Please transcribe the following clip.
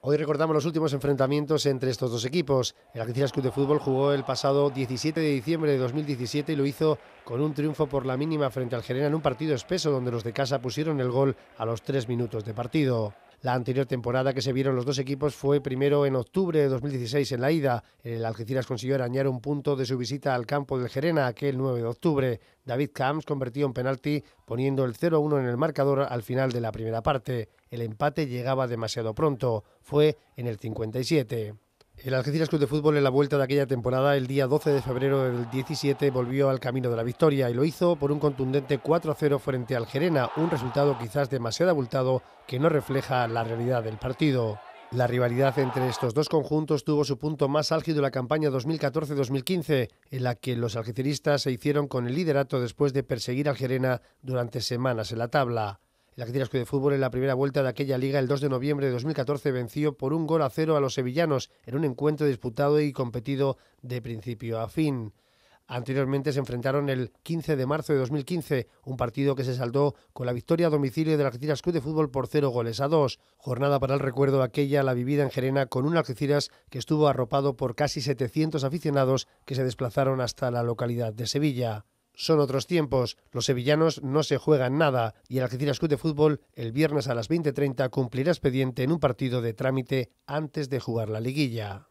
Hoy recordamos los últimos enfrentamientos entre estos dos equipos. El Algeciras Club de Fútbol jugó el pasado 17 de diciembre de 2017 y lo hizo con un triunfo por la mínima frente al Gerena en un partido espeso donde los de casa pusieron el gol a los tres minutos de partido. La anterior temporada que se vieron los dos equipos fue primero en octubre de 2016 en la ida. El Algeciras consiguió arañar un punto de su visita al campo del Gerena aquel 9 de octubre. David Camps convertió en penalti poniendo el 0-1 en el marcador al final de la primera parte. El empate llegaba demasiado pronto. Fue en el 57. El Algeciras Club de Fútbol en la vuelta de aquella temporada, el día 12 de febrero del 17, volvió al camino de la victoria y lo hizo por un contundente 4-0 frente al Gerena, un resultado quizás demasiado abultado que no refleja la realidad del partido. La rivalidad entre estos dos conjuntos tuvo su punto más álgido en la campaña 2014-2015, en la que los algeciristas se hicieron con el liderato después de perseguir al Gerena durante semanas en la tabla. La Algeciras Club de Fútbol en la primera vuelta de aquella liga el 2 de noviembre de 2014 venció por un gol a cero a los sevillanos en un encuentro disputado y competido de principio a fin. Anteriormente se enfrentaron el 15 de marzo de 2015, un partido que se saldó con la victoria a domicilio la Algeciras Club de Fútbol por cero goles a dos. Jornada para el recuerdo aquella, la vivida en Gerena, con un Algeciras que estuvo arropado por casi 700 aficionados que se desplazaron hasta la localidad de Sevilla. Son otros tiempos, los sevillanos no se juegan nada y el Algeciras Club de Fútbol el viernes a las 20.30 cumplirá expediente en un partido de trámite antes de jugar la liguilla.